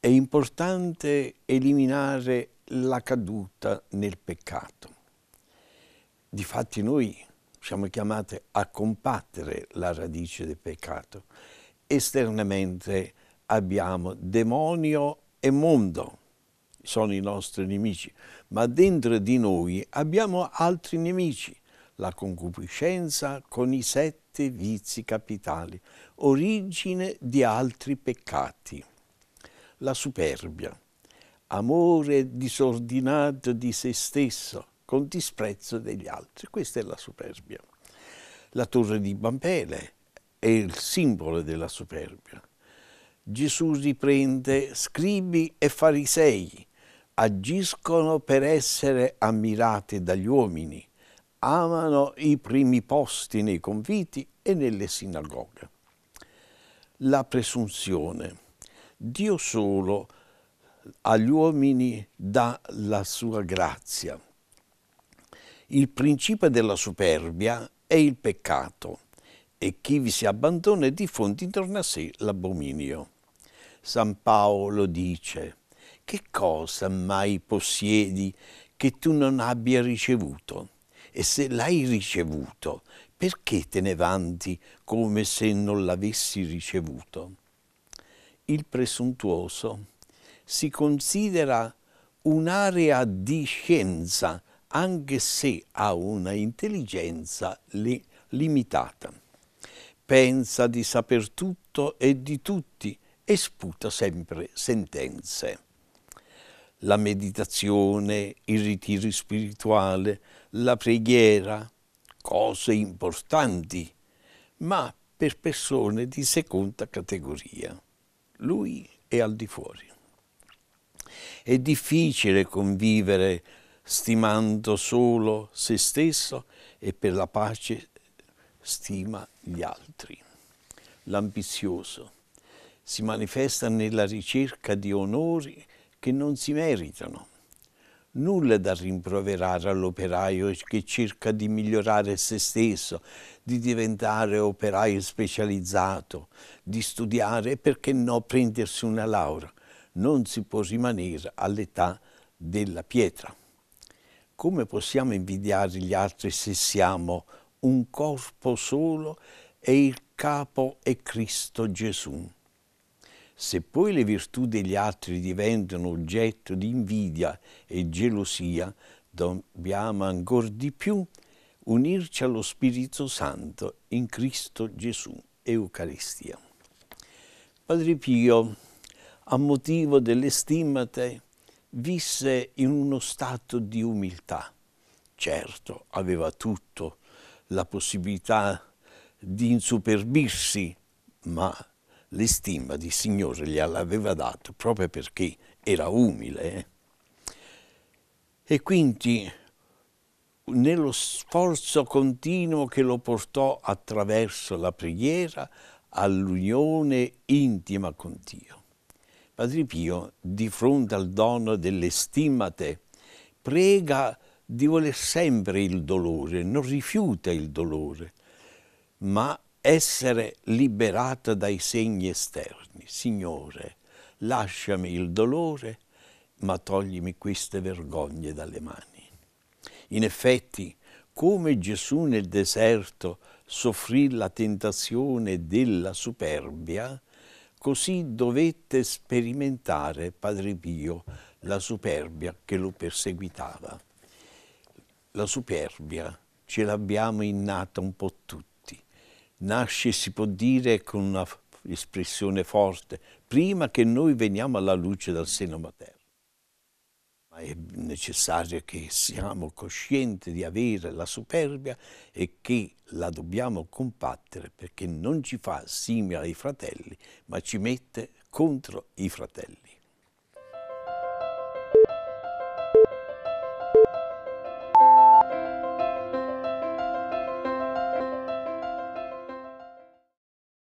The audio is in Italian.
È importante eliminare la caduta nel peccato. Difatti noi siamo chiamati a combattere la radice del peccato. Esternamente abbiamo demonio e mondo, sono i nostri nemici, ma dentro di noi abbiamo altri nemici la concupiscenza con i sette vizi capitali, origine di altri peccati. La superbia, amore disordinato di se stesso, con disprezzo degli altri. Questa è la superbia. La torre di Bampele è il simbolo della superbia. Gesù riprende scribi e farisei, agiscono per essere ammirati dagli uomini, amano i primi posti nei conviti e nelle sinagoghe. La presunzione. Dio solo agli uomini dà la sua grazia. Il principio della superbia è il peccato e chi vi si abbandona diffonde intorno a sé l'abominio. San Paolo dice, che cosa mai possiedi che tu non abbia ricevuto? e se l'hai ricevuto, perché te ne vanti come se non l'avessi ricevuto? Il presuntuoso si considera un'area di scienza, anche se ha una intelligenza li limitata. Pensa di saper tutto e di tutti e sputa sempre sentenze la meditazione, il ritiro spirituale, la preghiera, cose importanti, ma per persone di seconda categoria. Lui è al di fuori. È difficile convivere stimando solo se stesso e per la pace stima gli altri. L'ambizioso si manifesta nella ricerca di onori che non si meritano. Nulla da rimproverare all'operaio che cerca di migliorare se stesso, di diventare operaio specializzato, di studiare e perché no prendersi una laurea. Non si può rimanere all'età della pietra. Come possiamo invidiare gli altri se siamo un corpo solo e il capo è Cristo Gesù? Se poi le virtù degli altri diventano oggetto di invidia e gelosia, dobbiamo ancor di più unirci allo Spirito Santo in Cristo Gesù, Eucaristia. Padre Pio, a motivo delle stimmate, visse in uno stato di umiltà. Certo, aveva tutto, la possibilità di insuperbirsi, ma l'estima di Signore gliel'aveva dato proprio perché era umile. Eh. E quindi nello sforzo continuo che lo portò attraverso la preghiera all'unione intima con Dio. Padre Pio, di fronte al dono dell'estima stimate, prega di voler sempre il dolore, non rifiuta il dolore, ma essere liberata dai segni esterni. Signore, lasciami il dolore, ma toglimi queste vergogne dalle mani. In effetti, come Gesù nel deserto soffrì la tentazione della superbia, così dovette sperimentare Padre Pio la superbia che lo perseguitava. La superbia ce l'abbiamo innata un po' tutti nasce, si può dire, con una espressione forte, prima che noi veniamo alla luce dal seno materno. Ma è necessario che siamo coscienti di avere la superbia e che la dobbiamo combattere perché non ci fa simile ai fratelli, ma ci mette contro i fratelli.